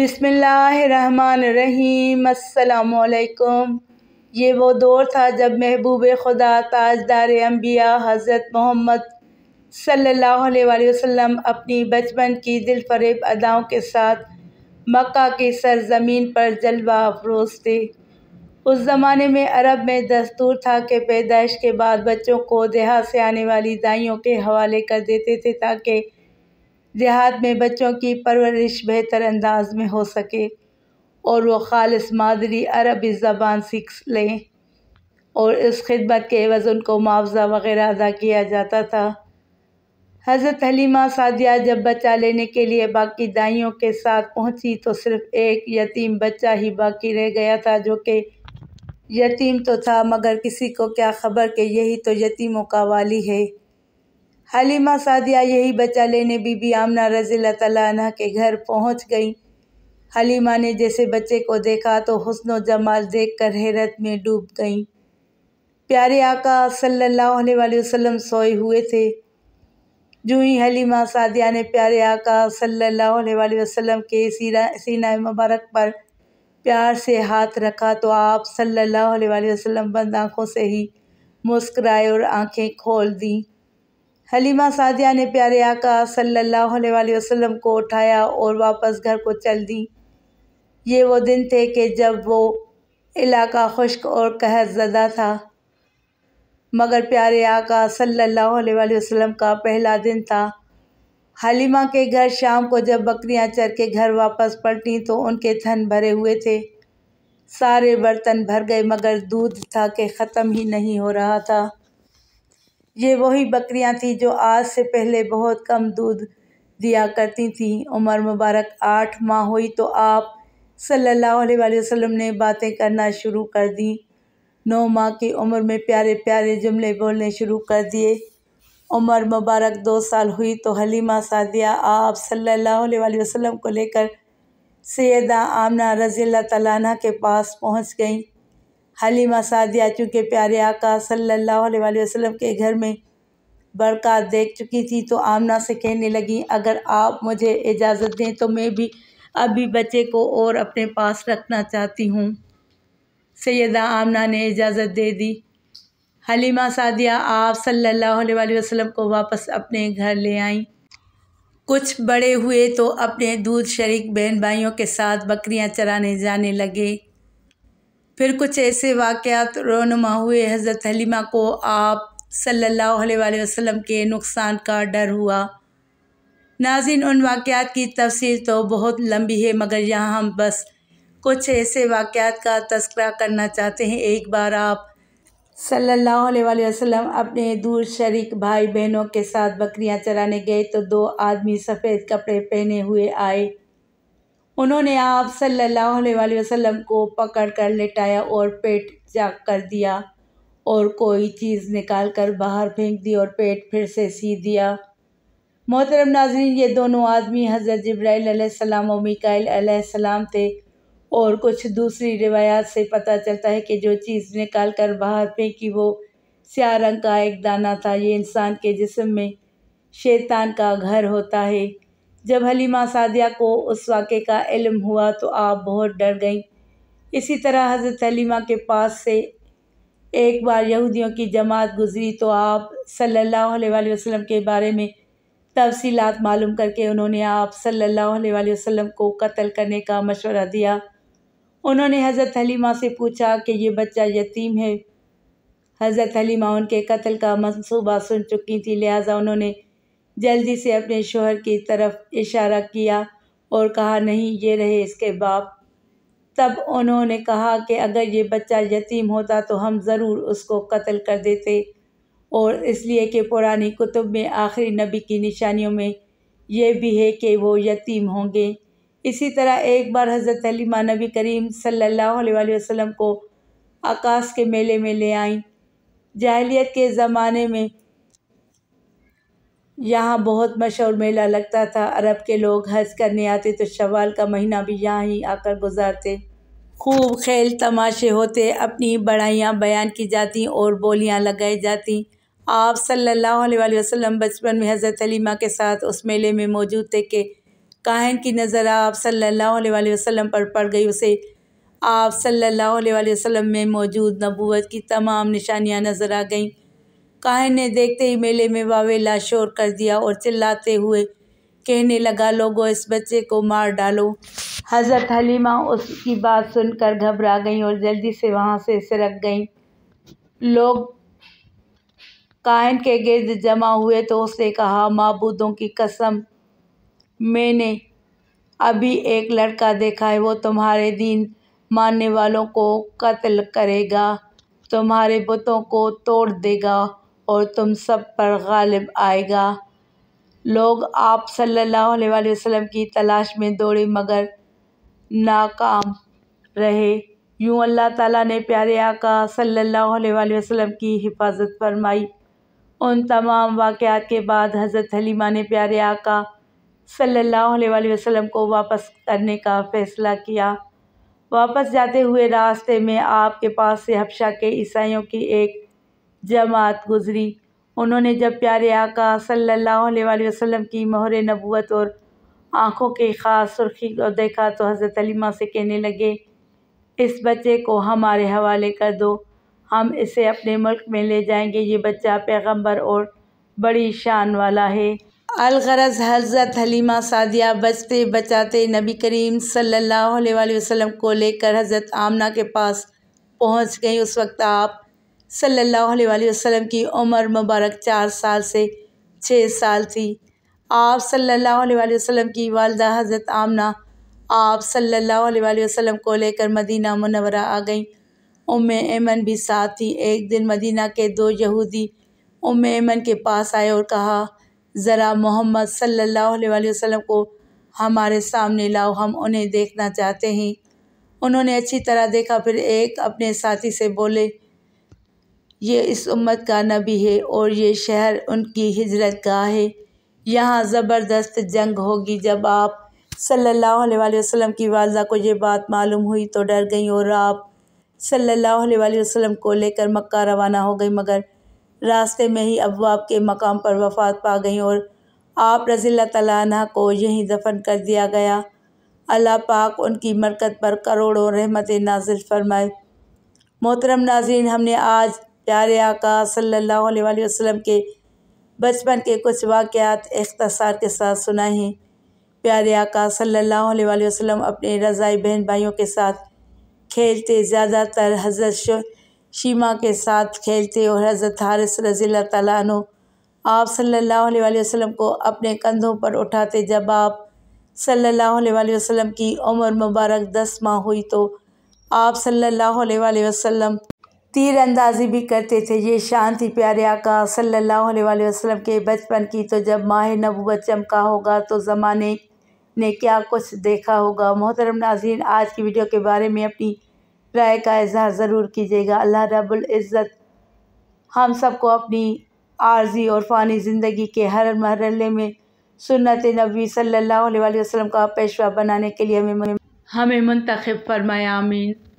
बिसमीम ये वो दौर था जब महबूब खुदा ताजदार अम्बिया हज़रत मोहम्मद सल्लल्लाहु अलैहि वसल्लम अपनी बचपन की दिलफरेब अदाओं के साथ मक्का की सरजमीन पर जलवा अफरोज थे उस ज़माने में अरब में दस्तूर था कि पैदाइश के बाद बच्चों को देहा से आने वाली दाइयों के हवाले कर देते थे ताकि देहात में बच्चों की परवरिश बेहतर अंदाज में हो सके और वो खालस मादरी अरबी ज़बान सीख लें और इस खिदमत के एवज़ उनको मुआवजा वगैरह अदा किया जाता था हज़रत हलीमा सादिया जब बच्चा लेने के लिए बाकी दाइयों के साथ पहुंची तो सिर्फ एक यतीम बच्चा ही बाकी रह गया था जो कि यतीम तो था मगर किसी को क्या खबर कि यही तो यतीमों का वाली है हलीमा सादिया यही बच्चा लेने बीबी आमना रजील तला के घर पहुंच गईं हलीमा ने जैसे बच्चे को देखा तो हसन जमाल देख कर हैरत में डूब गईं प्यारे आका सल्लल्लाहु अलैहि वसल्लम सोए हुए थे जूँ ही हलीमा सादिया ने प्यारे आका सल्लल्लाहु अलैहि वसल्लम के सीना सीना मुबारक पर प्यार से हाथ रखा तो आप सल्लल्लाहु अलैहि वसल्लम बंद आँखों से ही मुस्कराए और आँखें खोल दीं हलीमा सादिया ने प्यारे आका सल्लल्लाहु अलैहि वसल्लम को उठाया और वापस घर को चल दी ये वो दिन थे कि जब वो इलाका खुश्क और जदा था मगर प्यारे आका सल्लल्लाहु अलैहि वसल्लम का पहला दिन था हलीमा के घर शाम को जब बकरियां चर के घर वापस पलटी तो उनके थन भरे हुए थे सारे बर्तन भर गए मगर दूध था कि ख़त्म ही नहीं हो रहा था ये वही बकरियां थी जो आज से पहले बहुत कम दूध दिया करती थी उम्र मुबारक आठ माह हुई तो आप सल्लल्लाहु अलैहि वसल्लम ने बातें करना शुरू कर दी नौ माह की उम्र में प्यारे प्यारे जुमले बोलने शुरू कर दिए उम्र मुबारक दो साल हुई तो हलीमा सादिया आप सल्लल्लाहु अलैहि वसल्लम को लेकर सैदा आमना रज़ी अल्लाह के पास पहुँच गई हलीमा सादिया चूँकि प्यारे आका सल्लल्लाहु अलैहि वसल्लम के घर में बरकत देख चुकी थी तो आमना से कहने लगी अगर आप मुझे इजाज़त दें तो मैं भी अभी बच्चे को और अपने पास रखना चाहती हूँ सैदा आमना ने इजाज़त दे दी हलीमा सादिया आप सल्लल्लाहु अलैहि वसल्लम को वापस अपने घर ले आईं कुछ बड़े हुए तो अपने दूध शरीक बहन भाइयों के साथ बकरियां चराने जाने लगे फिर कुछ ऐसे वाक़ात रोनुमा हुए हज़रत हलीमा को आप सल्लल्लाहु अलैहि वसल्लम के नुकसान का डर हुआ नाजिन उन वाक़ात की तफसीर तो बहुत लंबी है मगर यहाँ हम बस कुछ ऐसे वाक़ात का तस्करा करना चाहते हैं एक बार आप सल्लल्लाहु अलैहि वसल्लम अपने दूर शरीक भाई बहनों के साथ बकरियाँ चराने गए तो दो आदमी सफ़ेद कपड़े पहने हुए आए उन्होंने आप सल्लल्लाहु अलैहि वसल्लम को पकड़ कर लेटाया और पेट जाग कर दिया और कोई चीज़ निकाल कर बाहर फेंक दी और पेट फिर से सी दिया मोहतरम नाजरीन ये दोनों आदमी हज़रत जब्राईसम और मिकाईसम थे और कुछ दूसरी रिवायात से पता चलता है कि जो चीज़ निकाल कर बाहर फेंकी वो स्या रंग का एक दाना था ये इंसान के जिसम में शैतान का घर होता है जब हलीमा सादिया को उस वाक़े का इल्म हुआ तो आप बहुत डर गईं इसी तरह हज़रत हलीमा के पास से एक बार यहूदियों की जमात गुजरी तो आप सल्लल्लाहु अलैहि वसल्लम के बारे में तफसीलात मालूम करके उन्होंने आप सल्लल्लाहु अलैहि वसल्लम को कत्ल करने का मशवरा दिया उन्होंने हज़रत हलीमा से पूछा कि ये बच्चा यतीम है हज़रत हलीमा उनके कत्ल का मनसूबा सुन चुकी थी लिहाजा उन्होंने जल्दी से अपने शोहर की तरफ इशारा किया और कहा नहीं ये रहे इसके बाप तब उन्होंने कहा कि अगर ये बच्चा यतीम होता तो हम ज़रूर उसको कत्ल कर देते और इसलिए कि पुरानी कुतुब में आखिरी नबी की निशानियों में यह भी है कि वो यतीम होंगे इसी तरह एक बार हज़रत हलीमा नबी करीम सल्लल्लाहु अलैहि वसल्लम को आकाश के मेले में ले आई जाहलीत के ज़माने में यहाँ बहुत मशहूर मेला लगता था अरब के लोग हज करने आते तो शवाल का महीना भी यहाँ ही आकर गुजारते खूब खेल तमाशे होते अपनी बड़ाइयाँ बयान की जाती और बोलियाँ लगाई जाती आप सल्लल्लाहु अलैहि वसल्लम बचपन में हज़रत हज़रतलीमा के साथ उस मेले में मौजूद थे कि काहन की नज़र आप सल्लल्लाहु अलैहि वसल्लम पर पड़ गई उसे आप सल्लल्लाहु अलैहि वसल्लम में मौजूद नबूत की तमाम निशानियाँ नज़र आ गईं काहे ने देखते ही मेले में वावेला शोर कर दिया और चिल्लाते हुए कहने लगा लोगों इस बच्चे को मार डालो हज़रत हलीमा उसकी बात सुनकर घबरा गईं और जल्दी से वहाँ से सरक गईं लोग कायन के गिर्द जमा हुए तो उसने कहा माबूदों की कसम मैंने अभी एक लड़का देखा है वो तुम्हारे दीन मानने वालों को कत्ल करेगा तुम्हारे बुतों को तोड़ देगा और तुम सब पर गालिब आएगा लोग आप सल्लल्लाहु अलैहि वसल्लम की तलाश में दौड़े मगर नाकाम रहे यूँ अल्लाह ताला ने प्यारे आका सल्लल्लाहु अलैहि वसल्लम की हिफाजत फरमाई उन तमाम वाक़ात के बाद हज़रत हलीमा ने प्यारे आका सल्लल्लाहु अलैहि वसल्लम को वापस करने का फ़ैसला किया वापस जाते हुए रास्ते में आपके पास से हबशा के ईसाइयों की एक जमात गुजरी उन्होंने जब प्यारे आका सल्लल्लाहु अलैहि वसल्लम की मोहर नबूत और आँखों के ख़ास सुर्खी को देखा तो हज़रत अलीमा से कहने लगे इस बच्चे को हमारे हवाले कर दो हम इसे अपने मुल्क में ले जाएंगे ये बच्चा पैगंबर और बड़ी शान वाला है अलगरज हजरत हलीमा सादिया बचते बचाते नबी करीम सल्लल्लाहु अलैहि वसल्लम को लेकर हज़रत आमना के पास पहुंच गई उस वक्त आप सल्लल्लाहु अलैहि वसल्लम की उम्र मुबारक चार साल से छः साल थी आप सल्लल्लाहु अलैहि वसल्लम की वालदा हज़रत आमना आप सल्लल्लाहु अलैहि वसल्लम को लेकर मदीना मुनवरा आ गईं उम एमन भी साथ थी एक दिन मदीना के दो यहूदी उम एमन के पास आए और कहा ज़रा मोहम्मद सल्लल्लाहु अलैहि वसल्लम को हमारे सामने लाओ हम उन्हें देखना चाहते हैं उन्होंने अच्छी तरह देखा फिर एक अपने साथी से बोले ये इस उम्मत का नबी है और ये शहर उनकी हिजरत का है यहाँ ज़बरदस्त जंग होगी जब आप सल्लल्लाहु अलैहि वसल्लम की वालदा को ये बात मालूम हुई तो डर गई और आप सल्लल्लाहु अलैहि वसल्लम को लेकर मक्का रवाना हो गई मगर रास्ते में ही आप के मकाम पर वफात पा गई और आप रज़ी तला को यहीं दफन कर दिया गया अल्लाह पाक उनकी मरकत पर करोड़ों रहमत नाजिल फरमाए मोहतरम नाजरीन हमने आज प्यारे आका सल्लल्लाहु अलैहि वसल्लम के बचपन के कुछ वाक़ात अख्तसार के साथ सुनाए हैं प्यारे आका सल्लल्लाहु अलैहि वसल्लम अपने रज़ाई बहन भाइयों के साथ खेलते ज़्यादातर हज़रत शीमा के साथ खेलते और हज़रत हारिस रज़ी तु आप सल्लल्लाहु अलैहि वसल्लम को अपने कंधों पर उठाते जब आप सल्लल्लाहु अलैहि वसल्लम की उम्र मुबारक दस माह हुई तो आप सल्लल्लाहु अलैहि वसल्लम तीर अंदाजी भी करते थे ये शांति प्यारे आका सल्लल्लाहु अलैहि वसल्लम के बचपन की तो जब माह नबूत चमका होगा तो ज़माने ने क्या कुछ देखा होगा मोहतरम नाजीन आज की वीडियो के बारे में अपनी राय का इजहार ज़रूर कीजिएगा अल्लाह रब्बुल इज़्ज़त हम सबको अपनी आर्जी और फ़ानी ज़िंदगी के हर मरहले में सुन्नत नबी सल्लल्लाहु अलैहि वसल्लम का पेशवा बनाने के लिए हमें हमें मुंतखब फरमाया आमीन